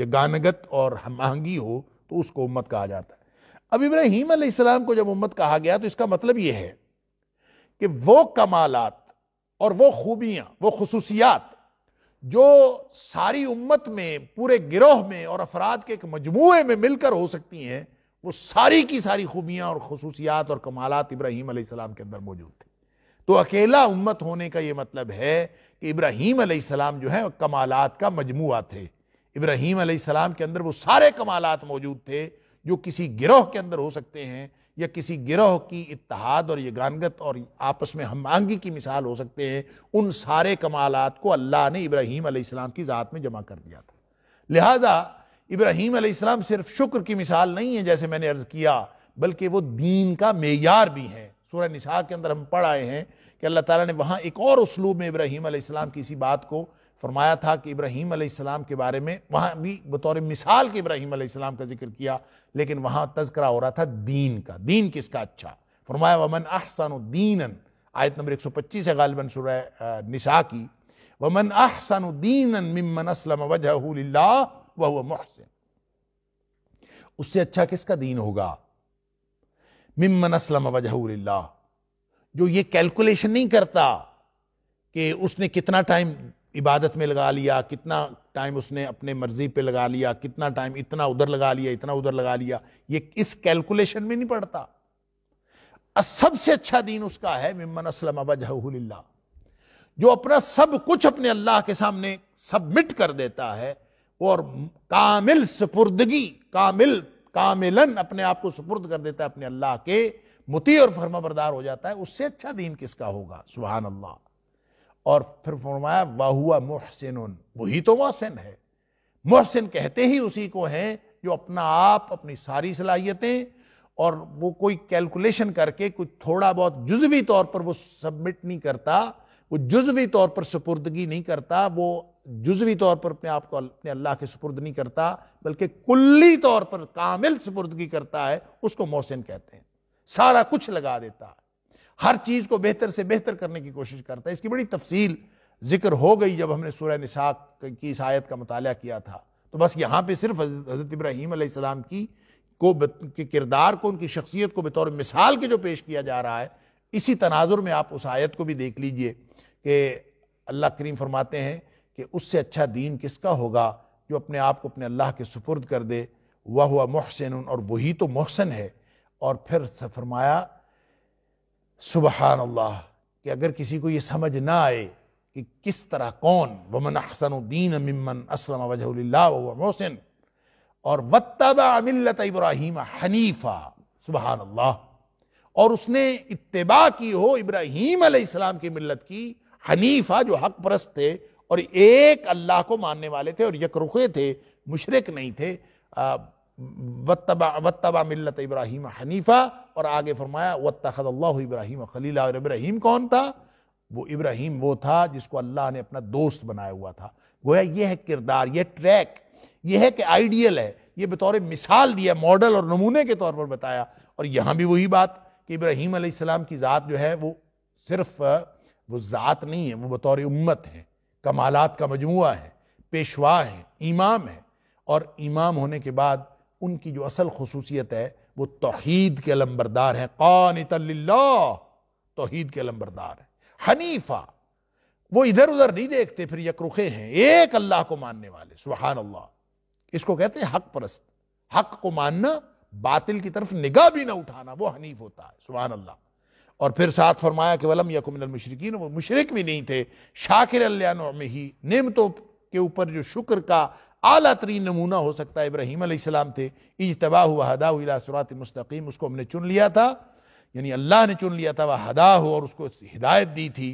यगानगत और हमहंगी हो तो उसको उम्मत कहा जाता है अब इब्राहिम आसमाम को जब उम्मत कहा गया तो इसका मतलब ये है कि वो कमालत और वो खूबियाँ वो खसूसियात जो सारी उम्मत में पूरे गिरोह में और अफराद के एक मजमू में मिलकर हो सकती हैं वो सारी की सारी खूबियां और खसूसियात और कमालत इब्राहिम आसमाम के अंदर मौजूद थे तो अकेला उम्मत होने का ये मतलब है कि इब्राहीम आसमाम जो है कमालत का मजमुआ थे इब्राहीम आसमाम के अंदर वो सारे कमालत मौजूद थे जो किसी गिरोह के अंदर हो सकते हैं या किसी गिरोह की इतिहाद और यगानगत और आपस में हम आंगी की मिसाल हो सकते हैं उन सारे कमालत को अल्लाह ने इब्राहिम आसमाम की ज़ात में जमा कर दिया था लिहाजा इब्राहिम आसमाम सिर्फ शुक्र की मिसाल नहीं है जैसे मैंने अर्ज़ किया बल्कि वो दीन का मैार भी हैं सूर्य निशा के अंदर हम पढ़ आए हैं कि अल्लाह ताला ने वहाँ एक और उसलूब में इब्राहिम आसमाम की इसी बात को फरमाया था कि इब्राहिम आसमाम के बारे में वहाँ भी बतौर मिसाल के इब्राहिम आसमाम का जिक्र किया लेकिन वहाँ तस्करा हो रहा था दीन का दीन किसका अच्छा फरमाया वमन अहसन दीन आयत नंबर एक सौ पच्चीस है गालिबन सुरह निशा की वमन अहसन दीन मिमन असलम वजह वह मोहसिन उससे अच्छा किसका दीन होगा मिम्मन असलम वजहल्ला जो ये कैलकुलेशन नहीं करता कि उसने कितना टाइम इबादत में लगा लिया कितना टाइम उसने अपने मर्जी पे लगा लिया कितना टाइम इतना उधर लगा लिया इतना उधर लगा लिया ये इस कैलकुलेशन में नहीं पड़ता सबसे अच्छा दीन उसका है मिम्मन असलम वजहल्ला जो अपना सब कुछ अपने अल्लाह के सामने सबमिट कर देता है और कामिल सुपुर्दगी कामिल कामिलन अपने आप को सुपुर्द कर देता है अपने अल्लाह के मुती और फर्मा बरदार हो जाता है उससे अच्छा दीन किसका होगा सुबहान अल्लाह और फिर फरमाया वाहुआ मोहसिन वही तो मोहसिन है मोहसिन कहते ही उसी को हैं जो अपना आप अपनी सारी सलाहियतें और वो कोई कैलकुलेशन करके कुछ थोड़ा बहुत जुजवी तौर पर वो सबमिट नहीं करता वो जुजवी तौर पर सुपुर्दगी नहीं करता वो जुजवी तौर पर अपने आप को अपने अल्लाह के सुपुर्द नहीं करता बल्कि कुल्ली तौर पर कामिल सुपुर्दगी करता है उसको मोहसिन कहते हैं सारा कुछ लगा देता है हर चीज़ को बेहतर से बेहतर करने की कोशिश करता है इसकी बड़ी तफसील जिक्र हो गई जब हमने सूर्य निसाक की इस आयत का मताल किया था तो बस यहां पर सिर्फ हज़रत इब्राहिम आसमाम की को के किरदार को उनकी शख्सियत को बतौर मिसाल के जो पेश किया जा रहा है इसी तनाजुर में आप उस आयत को भी देख लीजिए कि अल्लाह करीम फरमाते हैं कि उससे अच्छा दीन किसका होगा जो अपने आप को अपने अल्लाह के सुपुर्द कर दे वह हुआ मोहसिन और वही तो मोहसन है और फिर फरमाया सुबहान अल्लाह कि अगर किसी को ये समझ ना आए कि किस तरह कौन वमन अहसनुद्दीन ममन असलम वजह मोहसिन और वतबा मिलत इब्राहिम हनीफा सुबहान अल्लाह और उसने इत्तबा की हो इब्राहिम अलैहिस्सलाम की मिलत की हनीफा जो हक परस्त थे और एक अल्लाह को मानने वाले थे और यकरुखे थे मुशरक नहीं थे वत्तबा वत्तबा मिल्लत इब्राहिम हनीफा और आगे फरमाया वत्तखल्ला इब्राहिम खलीला और इब्राहिम कौन था वो इब्राहिम वो था जिसको अल्लाह ने अपना दोस्त बनाया हुआ था गोया यह है किरदार यह ट्रैक यह है कि आइडियल है ये बतौर मिसाल दिया मॉडल और नमूने के तौर पर बताया और यहाँ भी वही बात कि इब्राहिम आसमाम की ज़ात जो है वो सिर्फ वो ज़ात नहीं है वो बतौर उम्मत है कमालात का मजमू है पेशवा है इमाम है और इमाम होने के बाद उनकी जो असल खसूसियत है वो तोहद के अलम्बरदार है कौन तोहीद के अलम्बरदार है हनीफा वो इधर उधर नहीं देखते फिर यकरुखे हैं एक अल्लाह को मानने वाले सुबहान अल्लाह इसको कहते हैं हक परस्त हक को मानना बातिल की तरफ निगाह भी ना उठाना वो हनीफ होता है सुबहान अल्लाह और फिर साथ फरमाया कि वलम यकुमिन मशरकिन वो मुशरक भी नहीं थे शाकिर में ही नेमतों के ऊपर जो शुक्र का अला तरीन नमूना हो सकता है इब्राहिम सलाम थे इज तबाह हुआ हदा सुरात मुस्तकीम उसको हमने चुन लिया था यानी अल्लाह ने चुन लिया था वह हदा हो और उसको हिदायत दी थी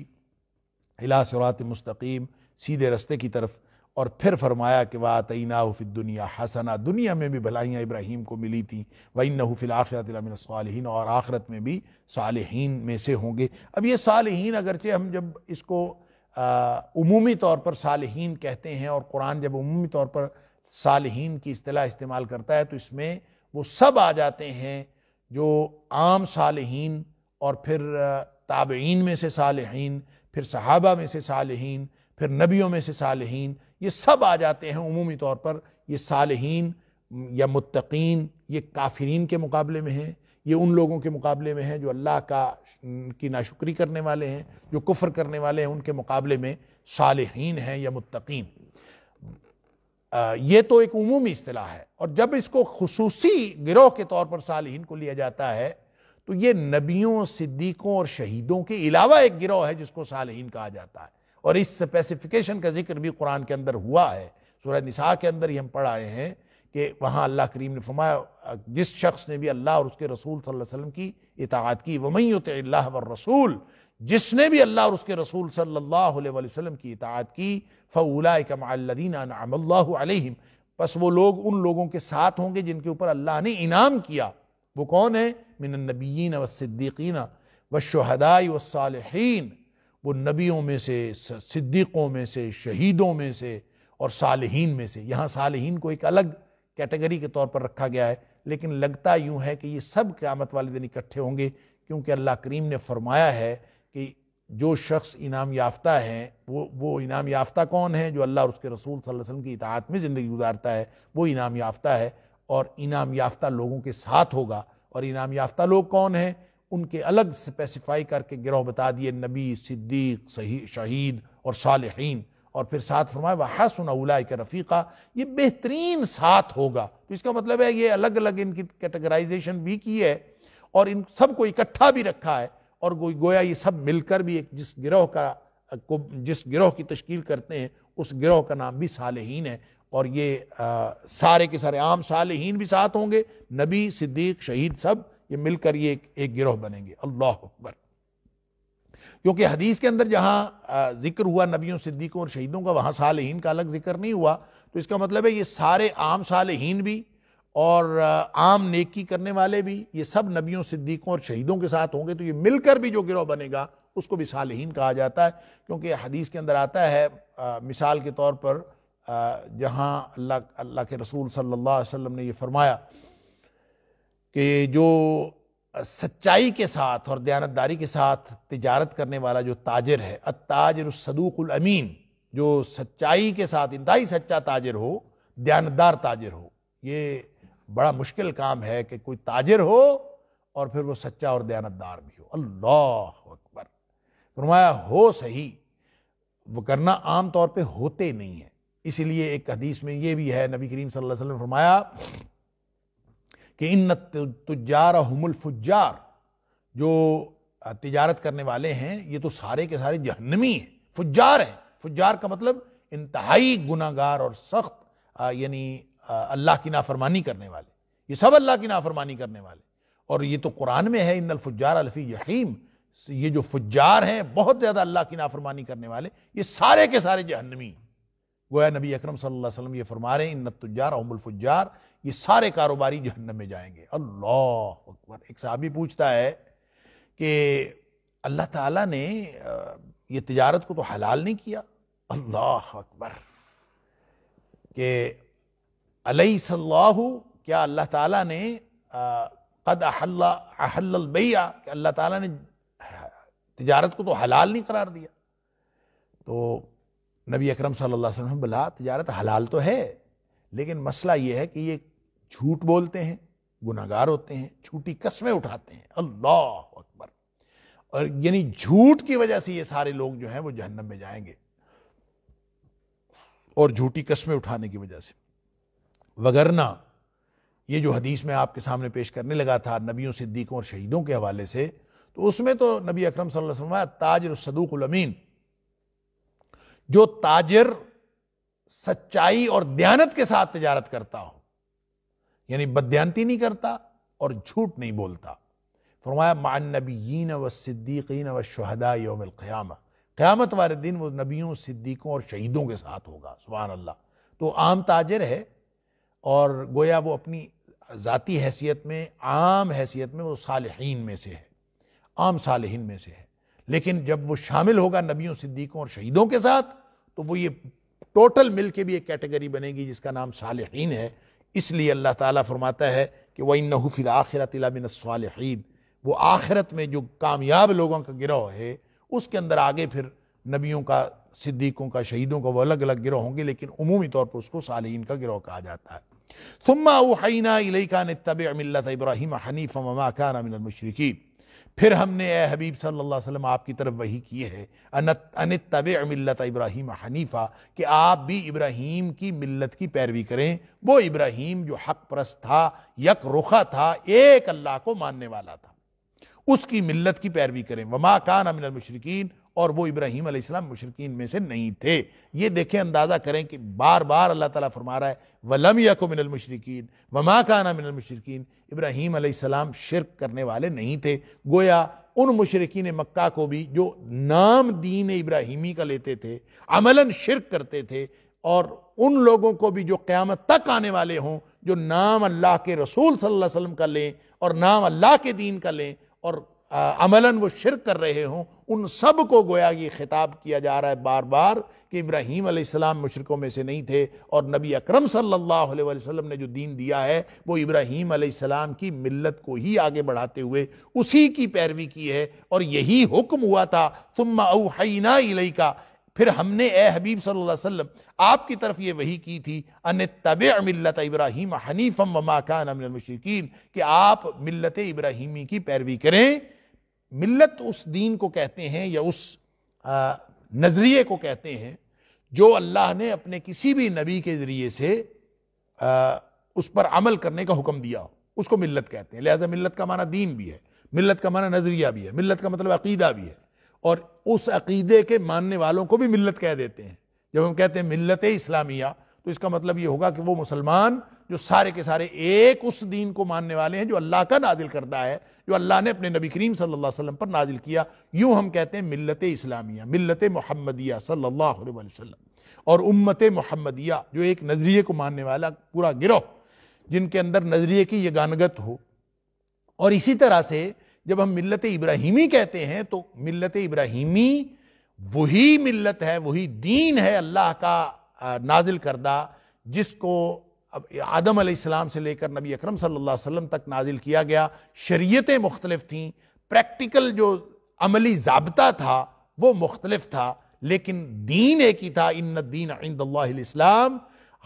अला सुरात मुस्तकीम सीधे रस्ते की तरफ और फिर फरमाया कि वाह तैना हुफ़ दुनिया हसना दुनिया में भी भलाइयाँ इब्राहिम को मिली थी वही नहू फिल आखिरत सालहीन और आखरत में भी सालहीन में से होंगे अब ये सालहीन अगरचे हम जब इसको अमूमी तौर पर सालहीन कहते हैं और कुरान जब अमूमी तौर पर सालहीन की अतलाह इस्तेमाल करता है तो इसमें वो सब आ जाते हैं जो आम सालहीन और फिर ताबीन में से सालहीन फिर सहाबा में से सालहीन फिर नबियों में से सालहीन ये सब आ जाते हैं उमूमी तौर पर ये सालहीन या मुतकीन ये काफिरीन के मुकाबले में हैं ये उन लोगों के मुकाबले में हैं जो अल्लाह का की नाशुक्री करने वाले हैं जो कुफर करने वाले हैं उनके मुकाबले में सालहीन हैं या मुतकीन ये तो एक उमूमी अतलाह है और जब इसको खसूसी गिरोह के तौर पर सालहीन को लिया जाता है तो ये नबियों सिद्दीकों और शहीदों के अलावा एक गिरोह है जिसको सालहीन कहा जाता है और इस स्पेसिफिकेशन का जिक्र भी कुरान के अंदर हुआ है सूर्य निसा के अंदर ही हम पढ़ आए हैं कि वहाँ अल्लाह करीम ने फरमाया जिस शख्स ने भी अल्लाह और उसके रसूल सल्लल्लाहु अलैहि वसल्लम की इतात की वमैत अल्लाह व रसूल जिसने भी अल्लाह और उसके रसूल सल्लल्लाहु अलैहि वसल्लम की इतात की फ़ौला कमालदीन बस वो लोग उन लोगों के साथ होंगे जिनके ऊपर अल्लाह ने इनाम किया वो कौन है मिन नबीन वसिद्दीकीना व वसालहीन वो नबियों में से सिद्दीक़ों में से शहीदों में से और सालहीन में से यहाँ सालहीन को एक अलग कैटेगरी के तौर पर रखा गया है लेकिन लगता यूँ है कि ये सब क़्यामत वाले दिन इकट्ठे होंगे क्योंकि अल्लाह करीम ने फरमाया है कि जो शख्स इनाम याफ्ता है वो वो इनाम याफ्ता कौन है जो अल्लाह और उसके रसूल सल्लल्लाहु अलैहि वसल्लम की इतात में ज़िंदगी गुजारता है वो इनाम याफ्ता है और इनाम याफ्ता लोगों के साथ होगा और इनाम याफ्ता लोग कौन हैं उनके अलग स्पेसिफाई करके गिरोह बता दिए नबी सिद्दीक सही शहीद और सालहीन और फिर साथ फरमाए वह हसन उलाय के रफ़ीक़ा ये बेहतरीन साथ होगा तो इसका मतलब है ये अलग अलग इनकी कैटेगराइजेशन भी की है और इन सब को इकट्ठा भी रखा है और गोया ये सब मिलकर भी एक जिस गिरोह का को जिस गिरोह की तश्कील करते हैं उस गिरोह का नाम भी सालहीन है और ये आ, सारे के सारे आम सालहीन भी साथ होंगे नबी सिद्दीक शहीद सब ये मिलकर ये एक, एक गिरोह बनेंगे अल्लाह अकबर क्योंकि हदीस के अंदर जहां जिक्र हुआ नबियों सिद्दीकों और शहीदों का वहां सालहीन का अलग जिक्र नहीं हुआ तो इसका मतलब है ये सारे आम साल भी और आम नेकी करने वाले भी ये सब नबियों सिद्दीकों और शहीदों के साथ होंगे तो ये मिलकर भी जो गिरोह बनेगा उसको भी सालहीन कहा जाता है क्योंकि हदीस के अंदर आता है आ, मिसाल के तौर पर जहाँ अल्लाह अल्लाह के रसूल सल्लल्लाहु अलैहि वसल्लम ने ये फरमाया कि जो सच्चाई के साथ और दयानतदारी के साथ तजारत करने वाला जो ताजर है अताजर सदूकुल अमीन जो सच्चाई के साथ इंतहाई सच्चा ताजर हो दयानतदार ताजर हो ये बड़ा मुश्किल काम है कि कोई ताजर हो और फिर वो सच्चा और दयानतदार भी हो अल्लाह अकबर फरमाया हो सही वो करना आम तौर पे होते नहीं है इसीलिए एक हदीस में ये भी है नबी करीम सल्लल्लाहु अलैहि वसल्लम फरमाया कि इन तुजार हमल फुजार जो तिजारत करने वाले हैं ये तो सारे के सारे जहनमी हैं फुजार हैं फुजार का मतलब इंतहाई गुनागार और सख्त यानी अल्लाह की नाफरमानी करने वाले ये सब अल्लाह की नाफरमानी करने वाले और ये तो कुरान में है इन अलफुजार अलफी यहीम ये जो फुजार हैं बहुत ज़्यादा अल्लाह की नाफरमानी करने वाले ये सारे के सारे जहनमी हैं गोया नबी अकरम सल्लल्लाहु अलैहि वसल्लम ये फरमा रहे हैं तुजार अहमुलफुजार ये सारे कारोबारी जहन्नम में जाएंगे अल्लाह अकबर एक साहबी पूछता है कि अल्लाह ताला ने ये तिजारत को तो हलाल नहीं किया अल्लाह अकबर के अलई सल्लाहू क्या अल्लाह ताला ने कद अहल्ला अहल्ल बैया कि अल्लाह ताला ने तिजारत को तो हलाल नहीं करार दिया तो नबी अकरम सल्लल्लाहु अलैहि वसल्लम तजारत हलाल तो है लेकिन मसला यह है कि ये झूठ बोलते हैं गुनागार होते हैं झूठी कस्में उठाते हैं अल्लाह अकबर और यानी झूठ की वजह से ये सारे लोग जो हैं वो जहन्नम में जाएंगे और झूठी कस्में उठाने की वजह से वगरना ये जो हदीस में आपके सामने पेश करने लगा था नबियों सिद्दीकों और शहीदों के हवाले से तो उसमें तो नबी अक्रम सल्लल्लाहु अलैहि वसल्लम ताजर सदूक उलमीन जो ताजिर सच्चाई और दयानत के साथ तजारत करता हो यानी बदयानती नहीं करता और झूठ नहीं बोलता फरमाया मान नबीन व सिद्दीकीन व शहदा योम क्यामत क़्यामत वाले दिन वो नबियों सिद्दीकों और शहीदों के साथ होगा सुबह अल्लाह तो आम ताजर है और गोया वो अपनी ज़ाती हैसियत में आम हैसियत में वो सालहीन में से है आम सालहीन में से है लेकिन जब वो शामिल होगा नबियों सिद्दीकों और शहीदों के साथ तो वो ये टोटल मिल के भी एक कैटेगरी बनेगी जिसका नाम सालहीन है इसलिए अल्लाह ताला फरमाता है कि वह इन फिर आखिरत मिनसालहीन वो आखिरत में जो कामयाब लोगों का गिरोह है उसके अंदर आगे फिर नबियों का सिद्दीकों का शहीदों का वो अलग अलग गिरोह होंगे लेकिन अमूमी तौर पर उसको सालहीन का गिरोह कहा जाता है सुम्मा उना का ने तब मिलत इब्राहिम हनीफ़ ममा खान मिनमशरक़ी फिर हमने ए हबीब सल्लल्लाहु अलैहि वसल्लम आपकी तरफ वही किए है अनत अनित तब मिल्लत इब्राहिम हनीफ़ा कि आप भी इब्राहिम की मिलत की पैरवी करें वो इब्राहिम जो हक परस्त था यक रुखा था एक अल्लाह को मानने वाला था उसकी मिलत की पैरवी करें वमा कान अमिन मशरकिन और वो इब्राहिम अलैहिस्सलाम मुशरकिन में से नहीं थे ये देखें अंदाज़ा करें कि बार बार अल्लाह ताला फरमा रहा है वलम को मिनल मुशरकिन वमा काना मिनल मुशरकिन इब्राहिम अलैहिस्सलाम शिरक करने वाले नहीं थे गोया उन मुशरकिन मक्का को भी जो नाम दीन इब्राहिमी का लेते थे अमलन शिरक करते थे और उन लोगों को भी जो क़्यामत तक आने वाले हों जो नाम अल्लाह के रसूल सल्लल्लाहु अलैहि वसल्लम का लें और नाम अल्लाह के दीन का लें और अमला अमलन वो शिरक कर रहे हों उन सब को गोया कि खिताब किया जा रहा है बार बार कि इब्राहिम अलैहिस्सलाम मुशरकों में से नहीं थे और नबी अकरम सल्लल्लाहु अलैहि वसल्लम ने जो दीन दिया है वो इब्राहिम अलैहिस्सलाम की मिल्लत को ही आगे बढ़ाते हुए उसी की पैरवी की है और यही हुक्म हुआ था तुम्मा औहैना इलई का फिर हमने ए हबीब सल्लल्लाहु अलैहि वसल्लम आपकी तरफ ये वही की थी अन तब मिलत इब्राहिम हनीफम ममा कान मुशरकिन कि आप मिलत इब्राहिमी की पैरवी करें मिल्लत उस दीन को कहते हैं या उस नज़रिए को कहते हैं जो अल्लाह ने अपने किसी भी नबी के ज़रिए से आ, उस पर अमल करने का हुक्म दिया उसको मिल्लत कहते हैं लिहाजा मिल्लत का माना दीन भी है मिल्लत का माना नज़रिया भी है मिल्लत का मतलब अकीदा भी है और उस अकीदे के मानने वालों को भी मिल्लत कह देते हैं जब हम कहते हैं मिल्लत इस्लामिया तो इसका मतलब ये होगा कि वो मुसलमान जो सारे के सारे एक उस दीन को मानने वाले हैं जो अल्लाह का नाजिल करदा है जो अल्लाह ने अपने नबी करीम सल्लल्लाहु अलैहि वसल्लम पर नाजिल किया यूं हम कहते हैं मिलत इस्लामिया मिलत मोहम्मदिया सल्लल्लाहु अलैहि वसल्लम और उम्मत मोहम्मदिया जो एक नज़रिए को मानने वाला पूरा गिरोह जिनके अंदर नज़रिए की ये गानगत हो और इसी तरह से जब हम मिलत इब्राहिमी कहते हैं तो मिलत इब्राहिमी वही मिलत है वही दीन है अल्लाह का नाजिल करदा जिसको अब आदम अलैहिस्सलाम से लेकर नबी अकरम सल्लल्लाहु अलैहि वसल्लम तक नाजिल किया गया शरीयतें मुख्तलिफ थीं प्रैक्टिकल जो अमली जबता था वो मुख्तलिफ था लेकिन दीन एक ही था इन दीन इंदल्लाम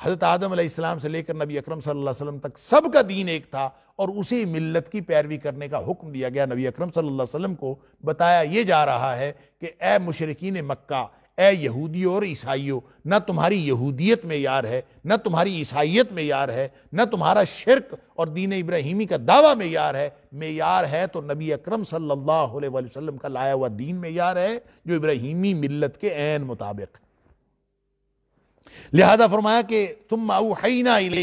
हज़रत आदम अलैहिस्सलाम से लेकर नबी अकरम सल्लल्लाहु अलैहि वसल्लम तक सब का दीन एक था और उसी मिल्लत की पैरवी करने का हुक्म दिया गया नबी अकरम सल्लल्लाहु अलैहि वसल्लम को बताया ये जा रहा है कि ए मुशरकिन मक्का ए यहूदियों और ईसाइयों न तुम्हारी यहूदियत में यार है न तुम्हारी ईसाइयत में यार है न तुम्हारा शिरक और दीन इब्राहिमी का दावा में यार है में यार है तो नबी अकरम सल्लल्लाहु अलैहि वसल्लम का लाया हुआ दीन में यार है जो इब्राहिमी मिल्लत के एन मुताबिक लिहाजा फरमाया कि तुम माऊ हईना